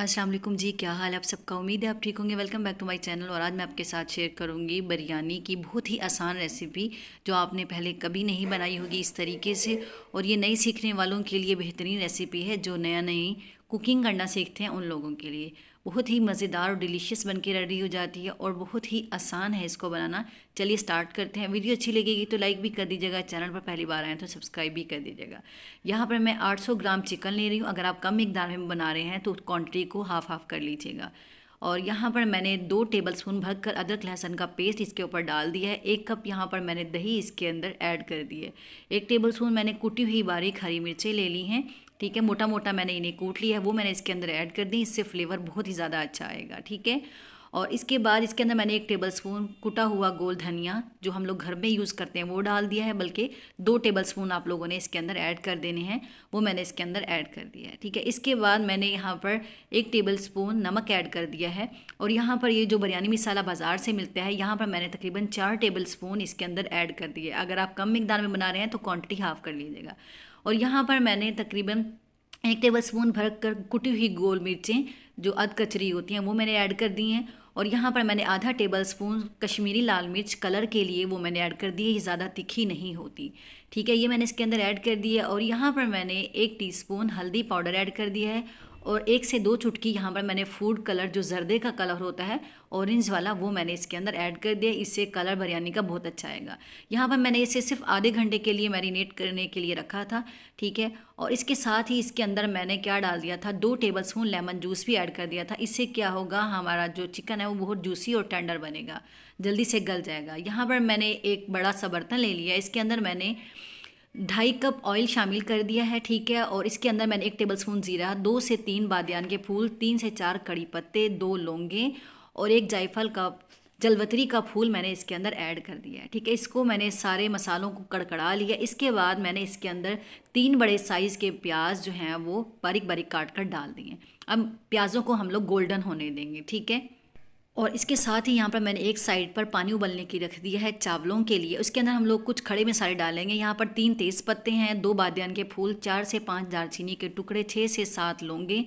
अस्सलाम वालेकुम जी क्या हाल है आप सबका उम्मीद है आप ठीक होंगे welcome back to my channel और आज मैं आपके साथ शेयर करूंगी बिरयानी की बहुत ही आसान रेसिपी जो आपने पहले कभी नहीं बनाई होगी इस तरीके से और ये नई सीखने वालों के लिए बेहतरीन रेसिपी है जो नया नई कुकिंग करना सीखते हैं उन लोगों के लिए बहुत ही मज़ेदार और डिलीशियस बनके रेडी हो जाती है और बहुत ही आसान है इसको बनाना चलिए स्टार्ट करते हैं वीडियो अच्छी लगेगी तो लाइक भी कर दीजिएगा चैनल पर पहली बार आए तो सब्सक्राइब भी कर दीजिएगा यहाँ पर मैं 800 ग्राम चिकन ले रही हूँ अगर आप कम मकदार में बना रहे हैं तो क्वान्टिटी को हाफ हाफ कर लीजिएगा और यहाँ पर मैंने दो टेबल स्पून भर अदरक लहसुन का पेस्ट इसके ऊपर डाल दिया है एक कप यहाँ पर मैंने दही इसके अंदर ऐड कर दी है एक टेबल स्पून मैंने कुटी हुई बारीक हरी मिर्चें ले ली हैं ठीक है मोटा मोटा मैंने इन्हें कूट लिया है वो मैंने इसके अंदर ऐड कर दी इससे फ्लेवर बहुत ही ज़्यादा अच्छा आएगा ठीक है और इसके बाद इसके अंदर मैंने एक टेबल स्पून कुटा हुआ गोल धनिया जो हम लोग घर में यूज़ करते हैं वो डाल दिया है बल्कि दो टेबल स्पून आप लोगों ने इसके अंदर ऐड कर देने हैं वो मैंने इसके अंदर ऐड कर दिया है ठीक है इसके बाद मैंने यहाँ पर एक टेबल स्पून नमक ऐड कर दिया है और यहाँ पर ये जो बिरयानी मिसाला बाज़ार से मिलता है यहाँ पर मैंने तकरीबन चार टेबल स्पून इसके अंदर ऐड कर दिए अगर आप कम मकदार में बना रहे हैं तो क्वान्टिटी हाफ़ कर लीजिएगा और यहाँ पर मैंने तकरीबन एक टेबल स्पून भर कर कुटी हुई गोल मिर्चें जो अध कचरी होती हैं वो मैंने ऐड कर दी हैं और यहाँ पर मैंने आधा टेबल स्पून कश्मीरी लाल मिर्च कलर के लिए वो मैंने ऐड कर दी है ये ज़्यादा तीखी नहीं होती ठीक है ये मैंने इसके अंदर ऐड कर दी है और यहाँ पर मैंने एक टीस्पून हल्दी पाउडर ऐड कर दिया है और एक से दो चुटकी यहाँ पर मैंने फूड कलर जो जर्दे का कलर होता है ऑरेंज वाला वो मैंने इसके अंदर ऐड कर दिया इससे कलर बिरयानी का बहुत अच्छा आएगा यहाँ पर मैंने इसे सिर्फ आधे घंटे के लिए मैरिनेट करने के लिए रखा था ठीक है और इसके साथ ही इसके अंदर मैंने क्या डाल दिया था दो टेबल स्पून लेमन जूस भी ऐड कर दिया था इससे क्या होगा हमारा जो चिकन है वो बहुत जूसी और टेंडर बनेगा जल्दी से गल जाएगा यहाँ पर मैंने एक बड़ा सा बर्तन ले लिया इसके अंदर मैंने ढाई कप ऑयल शामिल कर दिया है ठीक है और इसके अंदर मैंने एक टेबल स्पून ज़ीरा दो से तीन बादन के फूल तीन से चार कड़ी पत्ते दो लौंगे और एक जायफल का जलवतरी का फूल मैंने इसके अंदर ऐड कर दिया है ठीक है इसको मैंने सारे मसालों को कड़कड़ा लिया इसके बाद मैंने इसके अंदर तीन बड़े साइज़ के प्याज जो हैं वो बारीक बारीक काट कर डाल दिए अब प्याज़ों को हम लोग गोल्डन होने देंगे ठीक है और इसके साथ ही यहाँ पर मैंने एक साइड पर पानी उबलने की रख दिया है चावलों के लिए उसके अंदर हम लोग कुछ खड़े मसाले डालेंगे यहाँ पर तीन तेज़ पत्ते हैं दो बादियान के फूल चार से पाँच दालचीनी के टुकड़े छः से सात लोंगे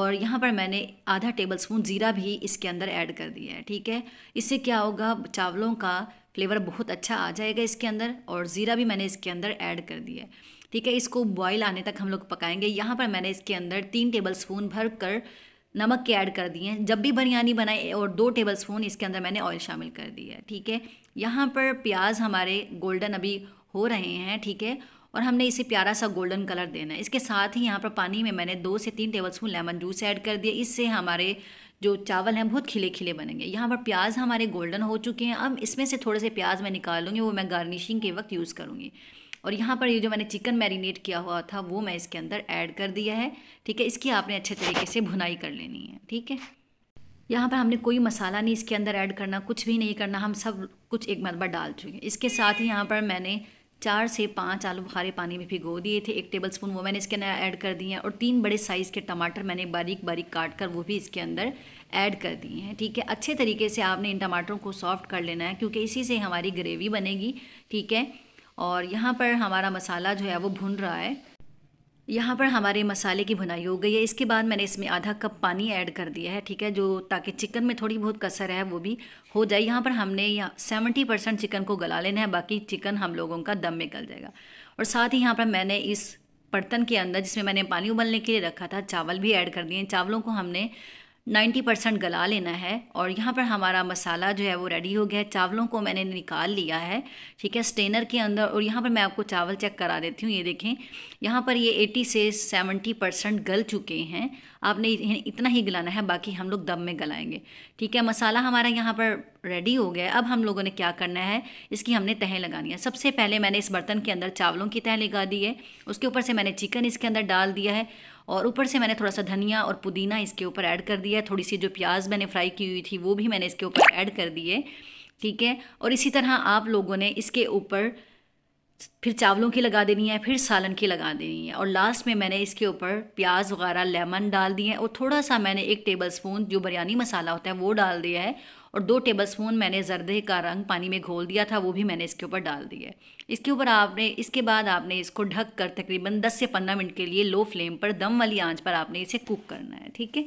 और यहाँ पर मैंने आधा टेबल स्पून ज़ीरा भी इसके अंदर ऐड कर दिया है ठीक है इससे क्या होगा चावलों का फ्लेवर बहुत अच्छा आ जाएगा इसके अंदर और ज़ीरा भी मैंने इसके अंदर ऐड कर दिया है ठीक है इसको बॉयल आने तक हम लोग पकाएंगे यहाँ पर मैंने इसके अंदर तीन टेबल स्पून भर कर नमक के ऐड कर दिए हैं जब भी बिरयानी बनाई और दो टेबलस्पून इसके अंदर मैंने ऑयल शामिल कर दिया है ठीक है यहाँ पर प्याज हमारे गोल्डन अभी हो रहे हैं ठीक है और हमने इसे प्यारा सा गोल्डन कलर देना है इसके साथ ही यहाँ पर पानी में मैंने दो से तीन टेबलस्पून लेमन जूस ऐड कर दिया इससे हमारे जो चावल हैं बहुत खिले खिले बनेंगे यहाँ पर प्याज हमारे गोल्डन हो चुके हैं अब इसमें से थोड़े से प्याज मैं निकालूंगी वो मैं गार्निशिंग के वक्त यूज़ करूँगी और यहाँ पर ये जो मैंने चिकन मैरिनेट किया हुआ था वो मैं इसके अंदर ऐड कर दिया है ठीक है इसकी आपने अच्छे तरीके से भुनाई कर लेनी है ठीक है यहाँ पर हमने कोई मसाला नहीं इसके अंदर ऐड करना कुछ भी नहीं करना हम सब कुछ एक मरतबा डाल चुके हैं इसके साथ ही यहाँ पर मैंने चार से पाँच आलू बुखारे पानी में भिगो दिए थे एक टेबल स्पून वो मैंने इसके अंदर ऐड कर दिए हैं और तीन बड़े साइज़ के टमाटर मैंने बारीक बारीक काट कर वो भी इसके अंदर ऐड कर दिए हैं ठीक है अच्छे तरीके से आपने इन टमाटरों को सॉफ्ट कर लेना है क्योंकि इसी से हमारी ग्रेवी बनेगी ठीक है और यहाँ पर हमारा मसाला जो है वो भुन रहा है यहाँ पर हमारे मसाले की भुनाई हो गई है इसके बाद मैंने इसमें आधा कप पानी ऐड कर दिया है ठीक है जो ताकि चिकन में थोड़ी बहुत कसर है वो भी हो जाए यहाँ पर हमने यहाँ सेवेंटी परसेंट चिकन को गला लेना है बाकी चिकन हम लोगों का दम में गल जाएगा और साथ ही यहाँ पर मैंने इस बर्तन के अंदर जिसमें मैंने पानी उबलने के लिए रखा था चावल भी ऐड कर दिए चावलों को हमने 90 परसेंट गला लेना है और यहाँ पर हमारा मसाला जो है वो रेडी हो गया है चावलों को मैंने निकाल लिया है ठीक है स्टेनर के अंदर और यहाँ पर मैं आपको चावल चेक करा देती हूँ ये देखें यहाँ पर ये 80 से 70 परसेंट गल चुके हैं आपने इतना ही गलाना है बाकी हम लोग दम में गलाएंगे ठीक है मसाला हमारा यहाँ पर रेडी हो गया अब हम लोगों ने क्या करना है इसकी हमने तहें लगानी है सबसे पहले मैंने इस बर्तन के अंदर चावलों की तह लगा दी है उसके ऊपर से मैंने चिकन इसके अंदर डाल दिया है और ऊपर से मैंने थोड़ा सा धनिया और पुदीना इसके ऊपर ऐड कर दिया है थोड़ी सी जो प्याज मैंने फ्राई की हुई थी वो भी मैंने इसके ऊपर ऐड कर दी है ठीक है और इसी तरह आप लोगों ने इसके ऊपर फिर चावलों की लगा देनी है फिर सालन की लगा देनी है और लास्ट में मैंने इसके ऊपर प्याज वगैरह लेमन डाल दिए हैं और थोड़ा सा मैंने एक टेबल स्पून जो बिरयानी मसाला होता है वो डाल दिया है और दो टेबलस्पून मैंने जर्दे का रंग पानी में घोल दिया था वो भी मैंने इसके ऊपर डाल दिया इसके ऊपर आपने इसके बाद आपने इसको ढक कर तकरीबन 10 से 15 मिनट के लिए लो फ्लेम पर दम वाली आंच पर आपने इसे कुक करना है ठीक है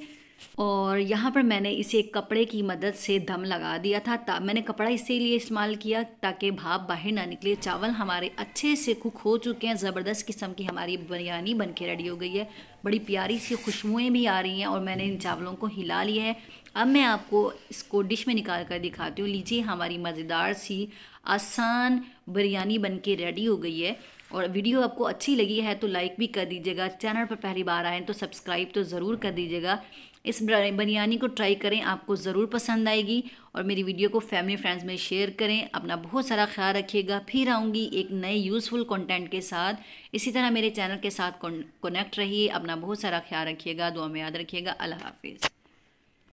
और यहाँ पर मैंने इसे कपड़े की मदद से दम लगा दिया था ता, मैंने कपड़ा इसीलिए इस्तेमाल किया ताकि भाप बाहर ना निकले चावल हमारे अच्छे से कुक हो चुके हैं ज़बरदस्त किस्म की हमारी बिरयानी बन के रेडी हो गई है बड़ी प्यारी सी खुशबुएँ भी आ रही हैं और मैंने इन चावलों को हिला लिया है अब मैं आपको इसको डिश में निकाल कर दिखाती हूँ लीजिए हमारी मज़ेदार सी आसान बिरयानी बन के रेडी हो गई है और वीडियो आपको अच्छी लगी है तो लाइक भी कर दीजिएगा चैनल पर पहली बार आए तो सब्सक्राइब तो ज़रूर कर दीजिएगा इस बिरयानी को ट्राई करें आपको ज़रूर पसंद आएगी और मेरी वीडियो को फैमिली फ्रेंड्स में शेयर करें अपना बहुत सारा ख्याल रखिएगा फिर आऊँगी एक नए यूज़फुल कंटेंट के साथ इसी तरह मेरे चैनल के साथ कनेक्ट रहिए अपना बहुत सारा ख्याल रखिएगा दुआ में याद रखिएगा अल्लाह हाफिज़